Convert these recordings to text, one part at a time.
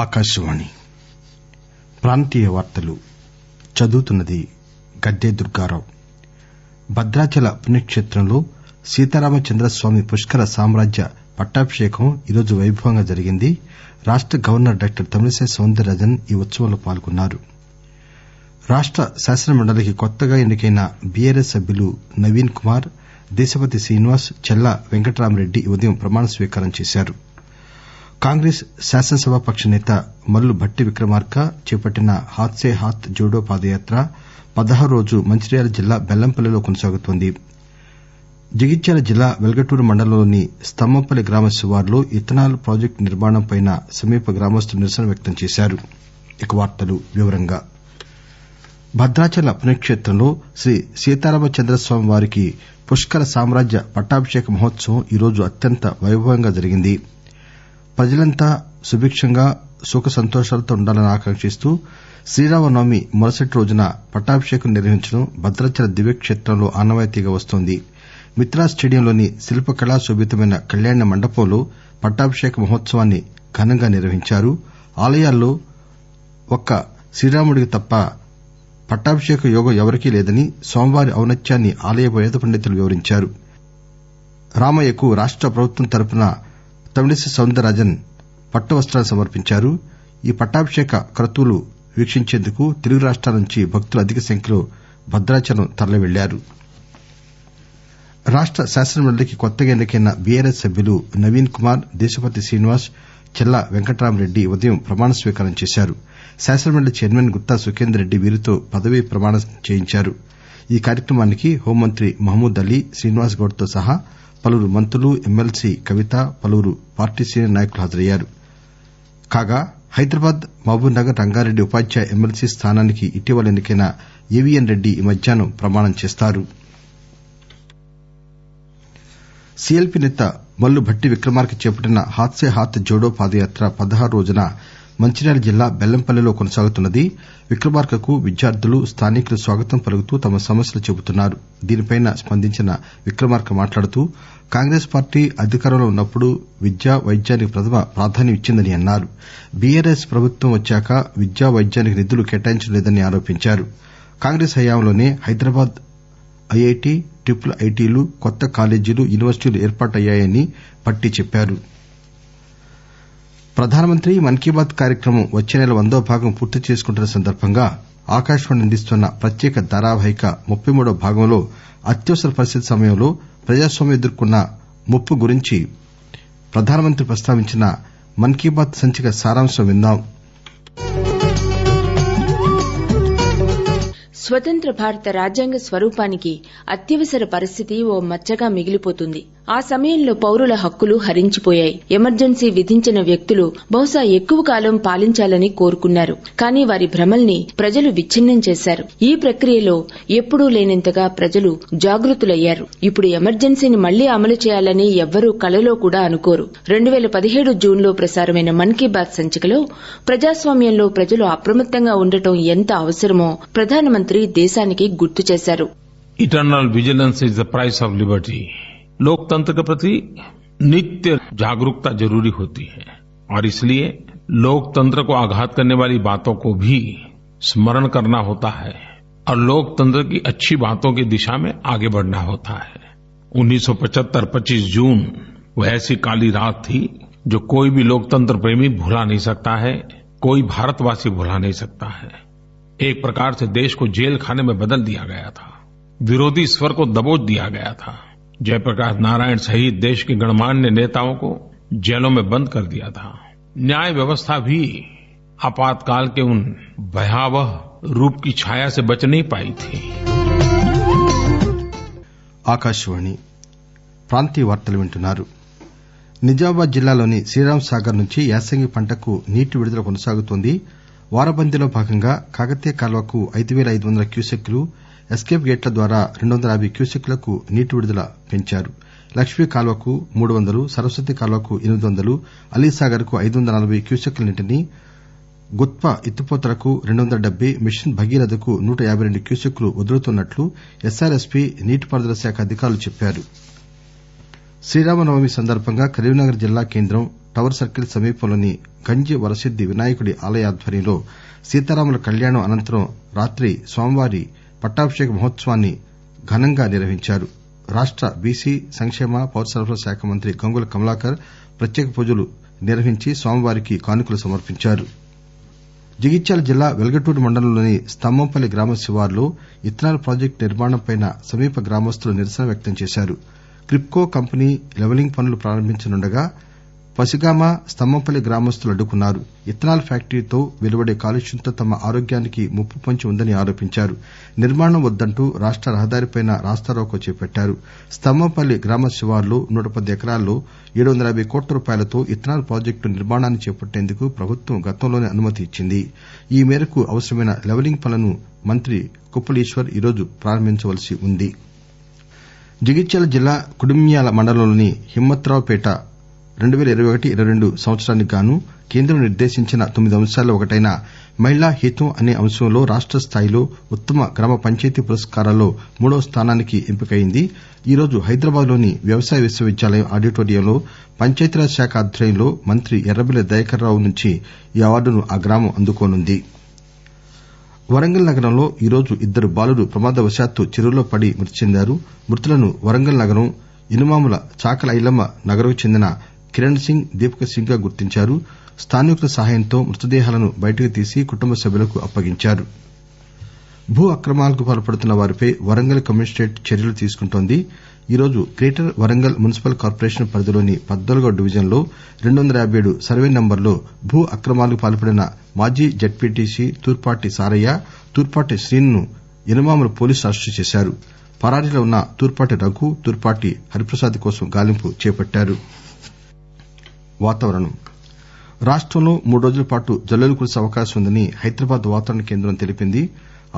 ఆకాశవాణి ప్రాంతీయ వార్తలు చదువుతున్నది గద్దే దుర్గారావు భద్రాచల పుణ్యక్షేత్రంలో సీతారామచంద్రస్వామి పుష్కర సామ్రాజ్య పట్టాభిషేకం ఈరోజు వైభవంగా జరిగింది రాష్ట గవర్నర్ డాక్టర్ తమిళిసై సౌందరరాజన్ ఈ ఉత్సవంలో పాల్గొన్నారు రాష్ట శాసనమండలికి కొత్తగా ఎన్నికైన బీఆర్ఎస్ సభ్యులు నవీన్ కుమార్ దేశపతి శ్రీనివాస్ చెల్లా వెంకటరామరెడ్డి ఈ ఉదయం ప్రమాణ స్వీకారం చేశారు కాంగ్రెస్ శాసనసభాపక్ష నేత మల్లు భట్టి విక్రమార్క చేపట్టిన హాత్ సే హాత్ జోడో పాదయాత్ర పదహారు రోజు మంచిర్యాల జిల్లా బెల్లంపల్లిలో కొనసాగుతోంది జగిత్యాల జిల్లా వెల్గటూరు మండలంలోని స్తంభంపల్లి గ్రామ శివారులో ఇథనాల్ ప్రాజెక్టు నిర్మాణంపై సమీప గ్రామస్తులు నిరసన వ్యక్తం చేశారు భద్రాచల పుణ్యక్షేత్రంలో శ్రీ చంద్రస్వామి వారికి పుష్కర సామ్రాజ్య పట్టాభిషేక మహోత్సవం ఈరోజు అత్యంత వైభవంగా జరిగింది ప్రజలంతా సుభిక్షంగా సుఖ సంతోషాలతో ఉండాలని ఆకాంకిస్తూ శ్రీరామనవమి మరుసటి రోజున పట్టాభిషేకం నిర్వహించడం భద్రాచల దివ్యక్షేత్రంలో ఆనవాయితీగా వస్తోంది మిత్రా స్టేడియంలోని శిల్పకళా శోభితమైన కళ్యాణ మండపంలో పట్టాభిషేక మహోత్సవాన్ని ఘనంగా నిర్వహించారు ఆలయాల్లో ఒక్క శ్రీరాముడికి తప్ప పట్టాభిషేక యోగం ఎవరికీ లేదని స్వామివారి ఔనత్యాన్ని ఆలయ వేద పండితులు వివరించారు రామయ్యకు రాష్ట ప్రభుత్వం తరఫున తమిళిసై సౌందర రాజన్ పట్టు వస్తాలు సమర్పించారు ఈ పట్టాభిషేక క్రతువులు వీక్షించేందుకు తెలుగు రాష్టాల నుంచి భక్తులు అధిక సంఖ్యలో భద్రాచలం తరలివెళ్లారు రాష్ట శాసనమండలికి కొత్తగా ఎన్నికైన బీఆర్ఎస్ సభ్యులు నవీన్ కుమార్ దేశపతి శ్రీనివాస్ చెల్ల వెంకటరామరెడ్డి ఉదయం ప్రమాణ స్వీకారం చేశారు శాసనమండలి చైర్మన్ గుత్తా సుఖేందర్ రెడ్డి వీరితో పదవీ ప్రమాణం చేయించారు ఈ కార్యక్రమానికి హోంమంత్రి మహమూద్ అలీ శ్రీనివాస్ గౌడ్ తో సహా పలువురు మంత్రులు ఎమ్మెల్సీ కవిత పలువురు పార్టీ సీనియర్ నాయకులు హాజరయ్యారు కాగా హైదరాబాద్ మహబూబ్ నగర్ రంగారెడ్డి ఉపాధ్యాయ ఎమ్మెల్సీ స్థానానికి ఇటీవల ఎన్నికైన ఏవీఎన్ రెడ్డి ఈ మధ్యాహ్నం ప్రమాణం చేస్తారు సీఎల్పీ నేత మల్లు భట్టి విక్రమార్క చేపట్టిన హాత్సే హాత్ జోడో పాదయాత్ర పదహారు రోజున మంచిర్యాల జిల్లా బెల్లంపల్లిలో కొనసాగుతున్నది విక్రమార్కకు విద్యార్థులు స్థానికులు స్వాగతం పలుకుతూ తమ సమస్యలు చెబుతున్నారు దీనిపై స్పందించిన విక్రమార్క మాట్లాడుతూ కాంగ్రెస్ పార్టీ అధికారంలో ఉన్నప్పుడు విద్య వైద్యానికి ప్రథమ ప్రాధాన్యం ఇచ్చిందని అన్నారు బీఆర్ఎస్ ప్రభుత్వం వచ్చాక విద్యా వైద్యానికి నిధులు కేటాయించడం లేదని ఆరోపించారు కాంగ్రెస్ హయాంలోనే హైదరాబాద్ ఐఐటి ట్రిపుల్ ఐటీలు కొత్త కాలేజీలు యూనివర్సిటీలు ఏర్పాటయ్యాయని పట్టి చెప్పారు ప్రధానమంత్రి మన్ కీ బాత్ కార్యక్రమం వచ్చే నెల వందో భాగం పూర్తి చేసుకుంటున్న సందర్బంగా ఆకాశవాణి అందిస్తున్న ప్రత్యేక ధారావాహిక ముప్పై మూడవ భాగంలో అత్యవసర పరిస్థితి సమయంలో ప్రజాస్వామ్యం ఎదుర్కొన్న ముప్పు గురించి ప్రధానమంత్రి ప్రస్తావించిన మన్ కీ బాత్ సంచిక సారాంశం విందాం స్వతంత్ర భారత రాజ్యాంగ స్వరూపానికి అత్యవసర పరిస్థితి ఓ మచ్చగా మిగిలిపోతుంది ఆ సమయంలో పౌరుల హక్కులు హరించిపోయాయి ఎమర్జెన్సీ విధించిన వ్యక్తులు బహుశా ఎక్కువ కాలం పాలించాలని కోరుకున్నారు కానీ వారి భ్రమల్ని ప్రజలు విచ్ఛిన్నం చేశారు ఈ ప్రక్రియలో ఎప్పుడూ లేనంతగా ప్రజలు జాగృతులయ్యారు ఇప్పుడు ఎమర్జెన్సీని మళ్లీ అమలు చేయాలని ఎవ్వరూ కలలో కూడా అనుకోరు రెండు వేల పదిహేడు జూన్లో ప్రసారమైన మన్ కీ బాత్ సంచికలో ప్రజాస్వామ్యంలో ప్రజలు అప్రమత్తంగా ఉండటం ఎంత అవసరమో ప్రధానమంత్రి దేశానికి గుర్తు చేశారు eternal vigilance is the price of liberty लोकतंत्र के प्रति नित्य जागरूकता जरूरी होती है और इसलिए लोकतंत्र को आघात करने वाली बातों को भी स्मरण करना होता है और लोकतंत्र की अच्छी बातों की दिशा में आगे बढ़ना होता है 1975 25 जून वह ऐसी काली रात थी जो कोई भी लोकतंत्र प्रेमी भुला नहीं सकता है कोई भारतवासी भुला नहीं सकता है एक प्रकार से देश को जेल खाने में बदल दिया गया था विरोधी स्वर को दबोच दिया गया था जयप्रकाश नारायण सहित देश के गणमान्य नेताओं को जेलों में बंद कर दिया था न्याय व्यवस्था भी आपातकाल के उन भयावह रूप की छाया से बच नहीं पाई थी ఆకాశవాణి ప్రాంతీయ వార్తలు వింటున్నారు నిజామాబాద్ జిల్లాలోని శ్రీరామ్ సాగర్ నుంచి యాసంగి పంటకు నీటి విడుదల కొనసాగుతోంది వారబందీలో భాగంగా కాకతీయ కాల్వకు ఐదు వేల ఐదు వందల క్యూసెక్కులు ఎస్కేప్ గేట్ల ద్వారా రెండు వందల యాబై క్యూసెక్కులకు నీటి విడుదల పెంచారు లక్ష్మీ కాల్వకు మూడు వందలు సరస్వతి కాల్వకు ఎనిమిది వందలు అలీసాగర్ కు ఐదు వందల నలబై క్యూసెక్కుల నీటిని గుత్ప ఎత్తిపోతలకు రెండు వందల డెబ్బై మిషన్ భగీరథకు నూట యాబై రెండు క్యూసెక్కులు వదులుతున్నట్లు ఎస్ఆర్ఎస్పీ నీటిపారుదల శాఖ అధికారులు చెప్పారు శ్రీరామనవమి సందర్బంగా కరీంనగర్ జిల్లా కేంద్రం టవర్ సర్కిల్ సమీపంలోని గంజి వరసిద్ది వినాయకుడి ఆలయ ఆధ్వర్యంలో సీతారాముల కళ్యాణం అనంతరం రాత్రి స్వామివారి పట్టాభిషేక మహోత్సవాన్ని ఘనంగా నిర్వహించారు రాష్ట బీసీ సంకేమ పౌరసరఫరాల శాఖ మంత్రి గంగుల కమలాకర్ ప్రత్యేక పూజలు నిర్వహించి స్వామివారికి కానుకలు సమర్పించారు జగిత్యాల జిల్లా వెల్గటూరు మండలంలోని స్తంభంపల్లి గ్రామ శివారులో ఇథనాల్ ప్రాజెక్టు నిర్మాణంపై సమీప గ్రామస్తులు నిరసన వ్యక్తం చేశారు క్రిప్కో కంపెనీ లెవలింగ్ పనులు ప్రారంభించనుండగా పసిగామ స్తంభంపల్లి గ్రామస్తులు అడ్డుకున్నారు ఇథనాల్ ఫ్యాక్టరీతో వెలువడే కాలుష్యంతో తమ ఆరోగ్యానికి ముప్పు పొంచి ఉందని ఆరోపించారు నిర్మాణం వద్దంటూ రాష్ట రహదారిపై రాస్తారోకో చేపట్టారు స్తంభంపల్లి గ్రామ శివారులో నూట పది ఎకరాల్లో ఏడు వందల యాబై కోట్ల రూపాయలతో ఇథనాల్ ప్రాజెక్టు నిర్మాణాన్ని చేపట్టేందుకు ప్రభుత్వం గతంలోనే అనుమతి ఇచ్చింది ఈ మేరకు అవసరమైన లెవలింగ్ పనులను మంత్రి కొప్పుల ఈశ్వర్ ఈరోజు ప్రారంభించవలసి ఉంది జగిత్యాల జిల్లా కుడుమియాల మండలంలోని హిమ్మత్రావుపేట రెండు ఇరవై ఒకటి ఇరవై రెండు సంవత్సరానికి గాను కేంద్రం నిర్దేశించిన తొమ్మిది అంశాల్లో ఒకటైన మహిళా హితం అసే అంశంలో రాష్ట స్థాయిలో ఉత్తమ గ్రామ పంచాయతీ పురస్కారాల్లో మూడవ స్థానానికి ఎంపికైంది రోజు హైదరాబాద్ లోని వ్యవసాయ విశ్వవిద్యాలయం ఆడిటోరియంలో పంచాయతీరాజ్ శాఖ ఆధ్వర్యంలో మంత్రి ఎర్రబెల్లి దయాకర్ రావు నుంచి ఈ అవార్డును ఆ గ్రామం అందుకోనుంది వరంగల్ నగరంలో ఈరోజు ఇద్దరు బాలుడు ప్రమాదవశాత్తు చెరువులో పడి మృతి చెందారు మృతులను వరంగల్ నగరం ఇనుమాముల చాకల ఐలమ్మ నగరకు చెందిన కిరణ్ సింగ్ దీపక్ సింగ్ గా గుర్తించారు స్థానికుల సహాయంతో మృతదేహాలను బయటకు తీసి కుటుంబ సభ్యులకు అప్పగించారు భూ అక్రమాలకు పాల్పడుతున్న వారిపై వరంగల్ కమిషనరేట్ చర్యలు తీసుకుంటోంది ఈరోజు గ్రేటర్ వరంగల్ మున్సిపల్ కార్పొరేషన్ పరిధిలోని పద్నాలుగో డివిజన్ లో రెండు వందల యాబై ఏడు సర్వే నంబర్ లో భూ అక్రమాలకు పాల్పడిన మాజీ జడ్పీటీసీ తూర్పాటి సారయ్య తూర్పాటి శ్రీనును ఎనమామల పోలీసులు అరెస్టు చేశారు పరారీలో ఉన్న తూర్పాటి రఘు తూర్పాటి హరిప్రసాద్ కోసం గాలింపు చేపట్టారు వాతావరణం రాష్టంలో మూడు రోజుల పాటు జల్లులు కురిసే అవకాశం ఉందని హైదరాబాద్ వాతావరణ కేంద్రం తెలిపింది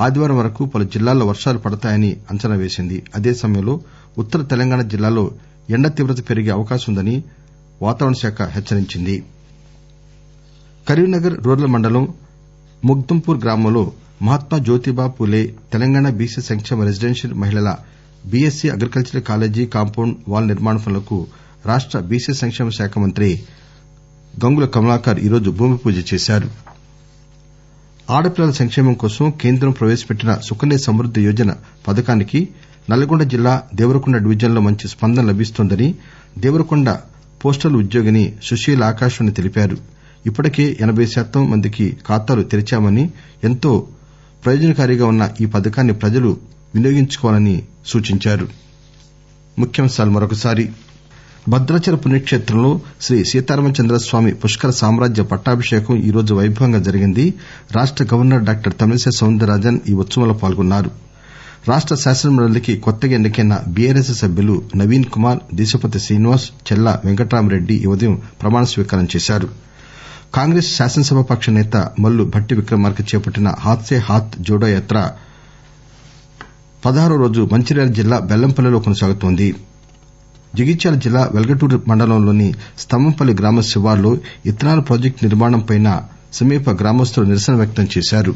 ఆదివారం వరకు పలు జిల్లాల్లో వర్షాలు పడతాయని అంచనా వేసింది అదే సమయంలో ఉత్తర తెలంగాణ జిల్లాలో ఎండ తీవ్రత పెరిగే అవకాశం ఉందని వాతావరణ శాఖ హెచ్చరించింది కరీంనగర్ రూరల్ మండలం ముగ్దుంపూర్ గ్రామంలో మహాత్మా జ్యోతిబా పూలే తెలంగాణ బీసీ సంక్షేమ రెసిడెన్షియల్ మహిళల BSc agriculture college compound wall నిర్మాణ పనులకు రూ రాష్ట బీసీ సంకేమ శాఖ మంత్రి గంగుల కమలాకర్ ఈరోజు భూమి పూజ చేశారు ఆడపిల్లల సంకేమం కోసం కేంద్రం ప్రవేశపెట్టిన సుకన్య సమృద్ది యోజన పథకానికి నల్గొండ జిల్లా దేవరకొండ డివిజన్ లో మంచి స్పందన లభిస్తోందని దేవరకొండ పోస్టల్ ఉద్యోగిని సుశీల ఆకాశవాణి తెలిపారు ఇప్పటికే ఎనబై శాతం మందికి ఖాతాలు తెరిచామని ఎంతో ప్రయోజనకారిగా ఉన్న ఈ పథకాన్ని ప్రజలు వినియోగించుకోవాలని సూచించారు భద్రాచల పుణ్యకేత్రంలో శ్రీ సీతారామచంద్ర స్వామి పుష్కర సామ్రాజ్య పట్టాభిషేకం ఈ రోజు వైభవంగా జరిగింది రాష్ట governor doctor Tamilisai Soundararajan ఈ ఉత్సవంలో పాల్గొన్నారు రాష్ట శాసనమండలికి కొత్తగా ఎన్నికైన బీఆర్ఎస్ సభ్యులు నవీన్ కుమార్ దేశపతి శ్రీనివాస్ చెల్లా వెంకటరామరెడ్డి ఈ ఉదయం ప్రమాణ స్వీకారం చేశారు కాంగ్రెస్ శాసనసభ పక్ష నేత మల్లు భట్టి విక్రమార్క చేపట్టిన హాత్సే హాత్ జోడో యాత్ర పదహారో రోజు మంచిర్యాల జిల్లా బెల్లంపల్లిలో కొనసాగుతోంది జగిత్యాల జిల్లా పెల్గటూరు మండలంలోని స్తంభంపల్లి గ్రామ శివారులో ఇథనాల్ ప్రాజెక్టు నిర్మాణంపై సమీప గ్రామస్తులు నిరసన వ్యక్తం చేశారు